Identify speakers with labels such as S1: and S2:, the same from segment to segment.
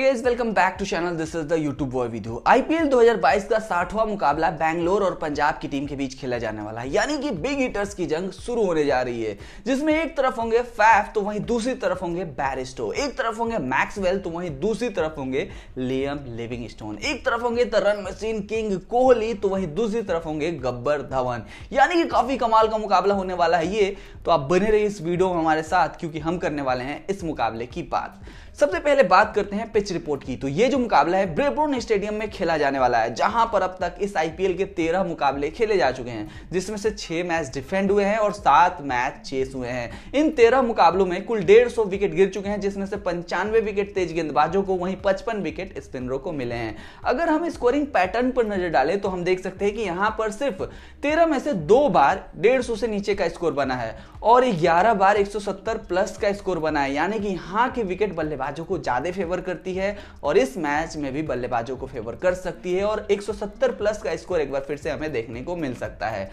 S1: guys welcome back to channel this is the YouTube war video IPL 2022 का साठवां मुकाबला बैंगलोर और पंजाब की टीम के बीच खेला जाने वाला है यानी कि बिग हिटर्स की जंग शुरू होने जा रही है जिसमें एक तरफ होंगे फैफ तो वहीं दूसरी तरफ होंगे बैरिस्टो एक तरफ होंगे मैक्सवेल तो वहीं दूसरी तरफ होंगे लियम लिविंग एक तरफ होंगे the run machine king Kohli तो वहीं दूसरी तरफ होंगे गब्बर धवन यानी कि काफी कमाल का मुकाबला होने वाला है ये तो आप बने रहिए इस वीडियो में हमारे साथ क्योंकि हम करने वाले हैं इस मुकाबले की बात सबसे पहले बात करते हैं पिच रिपोर्ट की तो ये जो मुकाबला है ब्रेबोर्न स्टेडियम में खेला जाने वाला है जहां पर अब तक इस आईपीएल के तेरह मुकाबले खेले जा चुके हैं जिसमें से छह मैच डिफेंड हुए हैं और सात मैच चेस हुए हैं इन तेरह मुकाबलों में कुल डेढ़ सौ विकेट गिर चुके हैं जिसमें से पंचानवे विकेट तेज गेंदबाजों को वहीं पचपन विकेट स्पिनरों को मिले हैं अगर हम स्कोरिंग पैटर्न पर नजर डालें तो हम देख सकते हैं कि यहां पर सिर्फ तेरह में से दो बार डेढ़ से नीचे का स्कोर बना है और ग्यारह बार एक प्लस का स्कोर बना है यानी कि यहाँ के विकेट बल्लेबाज बल्लेबाजों को ज़्यादा फेवर करती है और इस मैच में भी बल्लेबाजों को फेवर कर सकती है और 170 प्लस का स्कोर एक बार फिर से हमें देखने को मिल सकता है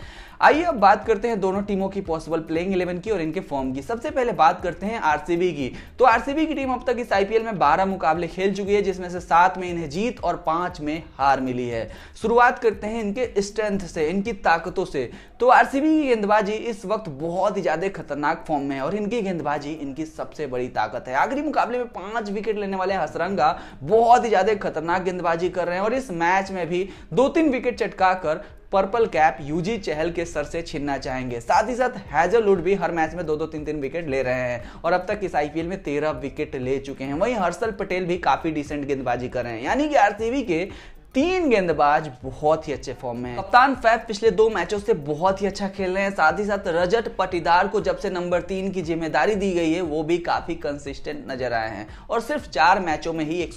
S1: आइए अब बात करते हैं दोनों टीमों की पॉसिबल प्लेइंग इलेवन की और इनके फॉर्म की सबसे पहले बात करते हैं आरसीबी की तो आरसीबी की टीम अब तक इस आईपीएल में 12 मुकाबले खेल चुकी है जिसमें से सात में इन्हें जीत और पांच में हार मिली है शुरुआत करते हैं इनके स्ट्रेंथ से इनकी ताकतों से तो आरसीबी की गेंदबाजी इस वक्त बहुत ही ज्यादा खतरनाक फॉर्म में है और इनकी गेंदबाजी इनकी सबसे बड़ी ताकत है आखिरी मुकाबले में पांच विकेट लेने वाले हसरंगा बहुत ही ज्यादा खतरनाक गेंदबाजी कर रहे हैं और इस मैच में भी दो तीन विकेट चटका कर पर्पल कैप यूजी चहल के सर से छीनना चाहेंगे साथ ही साथ हैजलवुड भी हर मैच में दो दो तीन तीन विकेट ले रहे हैं और अब तक इस आईपीएल में तेरह विकेट ले चुके हैं वहीं हर्षल पटेल भी काफी डिसेंट गेंदबाजी कर रहे हैं यानी कि आरसीबी के तीन गेंदबाज बहुत ही अच्छे फॉर्म में कप्तान फैफ पिछले दो मैचों से बहुत ही अच्छा खेल रहे हैं साथ ही साथ रजत पटीदार को जब से नंबर तीन की जिम्मेदारी दी गई है वो भी काफी कंसिस्टेंट नजर आए हैं और सिर्फ चार मैचों में ही एक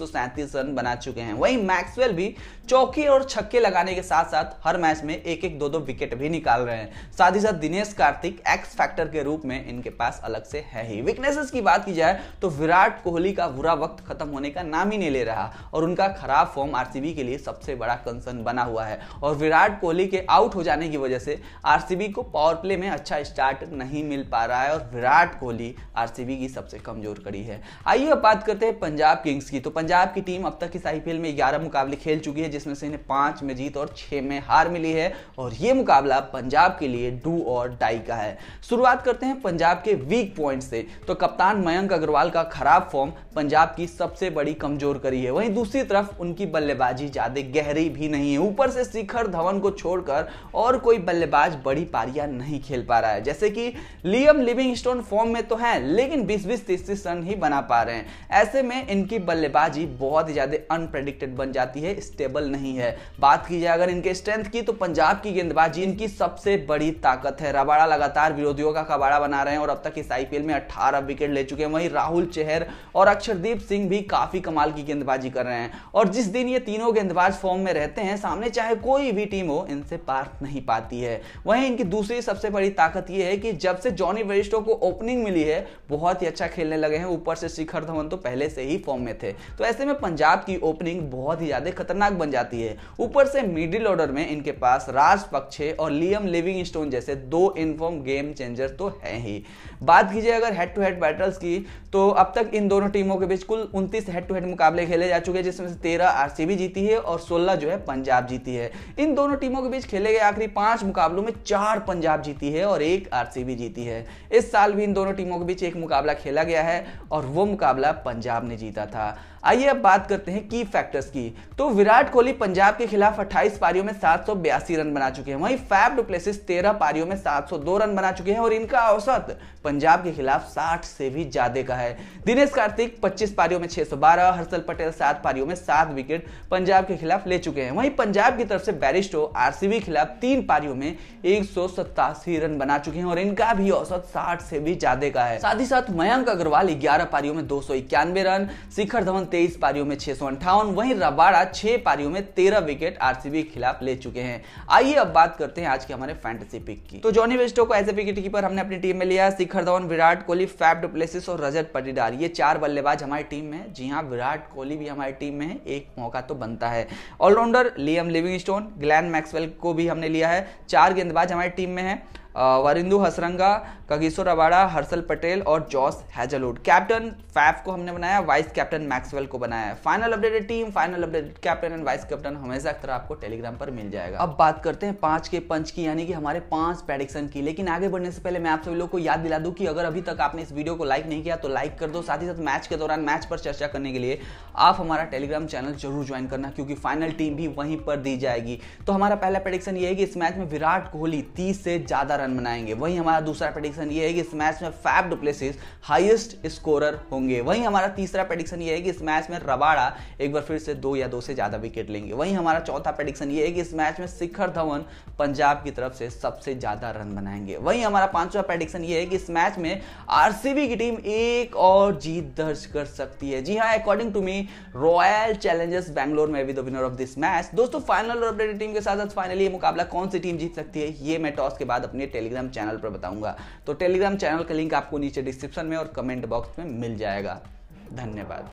S1: रन बना चुके हैं वहीं मैक्सवेल भी चौकी और छक्के लगाने के साथ साथ हर मैच में एक एक दो दो विकेट भी निकाल रहे हैं साथ ही साथ दिनेश कार्तिक एक्स फैक्टर के रूप में इनके पास अलग से है ही वीकनेसेस की बात की जाए तो विराट कोहली का बुरा वक्त खत्म होने का नाम ही नहीं ले रहा और उनका खराब फॉर्म आरसीबी के लिए सबसे बड़ा कंसर्न बना हुआ है और विराट कोहली के आउट हो जाने की वजह से आरसीबी को पावर प्ले में अच्छा स्टार्ट नहीं मिल पा रहा है और विराट कोहली आरसीबी की सबसे कमजोर कड़ी है आइए अब बात करते हैं पंजाब किंग्स की तो पंजाब की टीम अब तक इस आईपीएल में ग्यारह मुकाबले खेल चुकी है जिसमें से इन्हें पांच में जीत और छह में हार मिली है और ये मुकाबला पंजाब के लिए डू और डाई का है शुरुआत करते हैं पंजाब के वीक पॉइंट से तो कप्तान मयंक अग्रवाल का खराब फॉर्म पंजाब की सबसे बड़ी कमजोर करी है वहीं दूसरी तरफ उनकी बल्लेबाजी ज्यादा ज्यादा गहरी भी नहीं है ऊपर से शिखर धवन को छोड़कर और कोई बल्लेबाज बड़ी पारियां नहीं खेल पा रहा है जैसे कि लियम लिविंगस्टोन फॉर्म में तो है लेकिन बीस बीस तीस तीस रन ही बना पा रहे हैं ऐसे में इनकी बल्लेबाजी बहुत ही ज्यादा अनप्रडिक्टेड बन जाती है स्टेबल नहीं है बात की जाए अगर इनके स्ट्रेंथ की तो पंजाब की गेंदबाजी इनकी सबसे बड़ी ताकत है रबाड़ा लगातार विरोधियों का कबाड़ा बना रहे हैं और अब तक इस आईपीएल में अठारह विकेट ले चुके हैं वहीं राहुल चेहर और अक्षरदीप सिंह भी काफी कमाल की गेंदबाजी कर रहे हैं और जिस दिन ये तीनों गेंदबाज बल्लेबाज फॉर्म में रहते हैं सामने चाहे कोई भी टीम हो इनसे पार नहीं पाती है वहीं इनकी दूसरी सबसे बड़ी ताकत यह है कि जब से जॉनी वेरिस्टो को ओपनिंग मिली है बहुत ही अच्छा खेलने लगे हैं ऊपर से शिखर धवन तो पहले से ही फॉर्म में थे तो ऐसे में पंजाब की ओपनिंग बहुत ही ज़्यादा खतरनाक बन जाती है ऊपर से मिडिल ऑर्डर में इनके पास राज पक्षे और लियम लिविंग जैसे दो इनफॉर्म गेम चेंजर तो है ही बात कीजिए अगर हेड टू हेड बैटल्स की तो अब तक इन दोनों टीमों के बीच कुल उनतीस हेड टू हेड मुकाबले खेले जा चुके हैं जिसमें से तेरह आरसीबी जीती है और सोलह जो है पंजाब जीती है इन दोनों टीमों के बीच खेले गए आखिरी पांच मुकाबलों में चार पंजाब जीती है और एक आरसीबी जीती है इस साल भी इन दोनों टीमों के बीच एक मुकाबला खेला गया है और वो मुकाबला पंजाब ने जीता था आइए अब बात करते हैं की फैक्टर्स की तो विराट कोहली पंजाब के खिलाफ 28 पारियों में सात रन बना चुके हैं वहीं फैब डुप्लेसिस 13 पारियों में सात रन बना चुके हैं और इनका औसत पंजाब के खिलाफ साठ से भी ज्यादा का है दिनेश कार्तिक 25 पारियों में 612 हर्षल पटेल सात पारियों में सात विकेट पंजाब के खिलाफ ले चुके हैं वहीं पंजाब की तरफ से बैरिस्टो आरसीबी के खिलाफ तीन पारियों में एक रन बना चुके हैं और इनका भी औसत साठ से भी ज्यादा का है साथ ही साथ मयंक अग्रवाल ग्यारह पारियों में दो रन शिखर धवन तेईस पारियों में छह वहीं रबाड़ा छह पारियों में तेरह विकेट आरसीबी के खिलाफ ले चुके हैं आइए अब बात करते हैं आज के हमारे फैंटेसी पिक की तो जॉनी वेस्टो को एज ए विकेट कीपर हमने अपनी टीम में लिया शिखर धवन विराट कोहली फैब डुप्लेसिस और रजत पटीदार ये चार बल्लेबाज हमारी टीम में जी हाँ विराट कोहली भी हमारी टीम में एक मौका तो बनता है allrounder Liam Livingstone Glenn Maxwell को भी हमने लिया है चार गेंदबाज हमारी टीम में है वरिंदु हसरंगा कगिसो रबाड़ा हर्षल पटेल और जॉस हैजलवुड कैप्टन फैफ को हमने बनाया वाइस कैप्टन मैक्सवेल को बनाया है final updated team final updated captain and vice captain हमेशा अक्सर आपको टेलीग्राम पर मिल जाएगा अब बात करते हैं पांच के पंच की यानी कि हमारे पांच प्रेडिक्शन की लेकिन आगे बढ़ने से पहले मैं आप सभी लोग को याद दिला दूं कि अगर अभी तक आपने इस वीडियो को लाइक नहीं किया तो लाइक कर दो साथ ही साथ मैच के दौरान मैच पर चर्चा करने के लिए आप हमारा टेलीग्राम चैनल जरूर ज्वाइन करना क्योंकि फाइनल टीम भी वहीं पर दी जाएगी तो हमारा पहला प्रेडिक्शन ये है कि इस मैच में विराट कोहली तीस से ज्यादा रन बनाएंगे वहीं हमारा दूसरा प्रेडिक्शन ये है कि इस मैच में फैब डुप्लेसिस हाईएस्ट स्कोरर होंगे वहीं हमारा तीसरा प्रेडिक्शन ये है कि इस मैच में रबाड़ा एक बार फिर से दो या दो से ज़्यादा विकेट लेंगे वहीं हमारा चौथा प्रेडिक्शन ये है कि इस मैच में शिखर धवन पंजाब की तरफ से सबसे ज़्यादा रन बनाएंगे वहीं हमारा पांचवा प्रेडिक्शन ये है कि इस मैच में आर की टीम एक और जीत दर्ज कर सकती है जी हाँ according to me Royal Challengers Bangalore में भी the winner of this match दोस्तों फाइनल और अपडेटेड टीम के साथ साथ फाइनली ये मुकाबला कौन सी टीम जीत सकती है ये मैं टॉस के बाद अपने टेलीग्राम चैनल पर बताऊंगा तो टेलीग्राम चैनल का लिंक आपको नीचे डिस्क्रिप्शन में और कमेंट बॉक्स में मिल जाएगा धन्यवाद